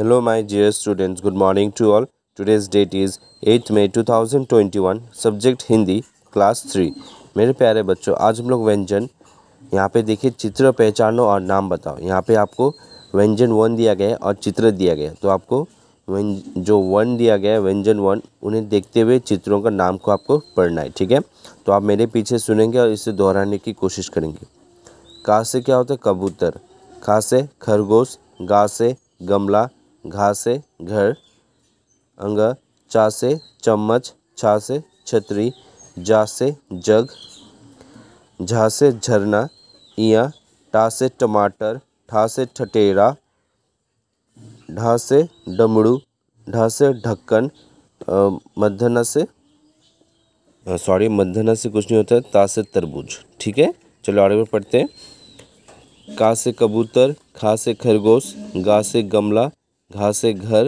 Hello my dear students, good morning to all. Today's date is 8 May 2021, subject Hindi class three मेरे प्यारे बच्चों आज हम लोग व्यंजन यहाँ पे देखिए चित्र पहचानो और नाम बताओ यहाँ पे आपको व्यंजन वन दिया गया और चित्र दिया गया तो आपको जो वन दिया गया है व्यंजन वन उन्हें देखते हुए चित्रों का नाम को आपको पढ़ना है ठीक है तो आप मेरे पीछे सुनेंगे और इसे दोहराने की कोशिश करेंगे कहाँ से क्या होता है कबूतर कहाँ से खरगोश गा से गमला घा से घर अंग चा से चम्मच छा से छतरी जा से जग झा से झरना इया टा से टमाटर ठा से ठटेरा ढा से डमड़ू ढा से ढक्कन मध्यना से सॉरी मध्यना से कुछ नहीं होता है ता से तरबूज ठीक है चलो आगे पढ़ते हैं का से कबूतर खा से खरगोश गा से गमला घा से घर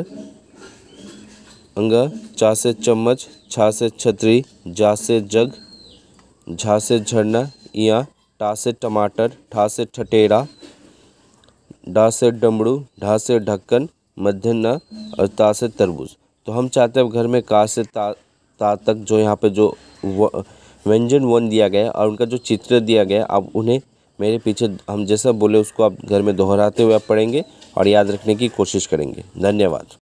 अंगा चा से चम्मच छा से छतरी जा से जग झा से झरना इया टा से टमाटर ठा से ठटेरा डा से डमड़ू ढा से ढक्कन मध्यना और ता से तरबूज तो हम चाहते हैं घर में का से ता ता तक जो यहाँ पे जो व्यंजन वन दिया गया और उनका जो चित्र दिया गया आप उन्हें मेरे पीछे हम जैसा बोले उसको आप घर में दोहराते हुए आप पढ़ेंगे और याद रखने की कोशिश करेंगे धन्यवाद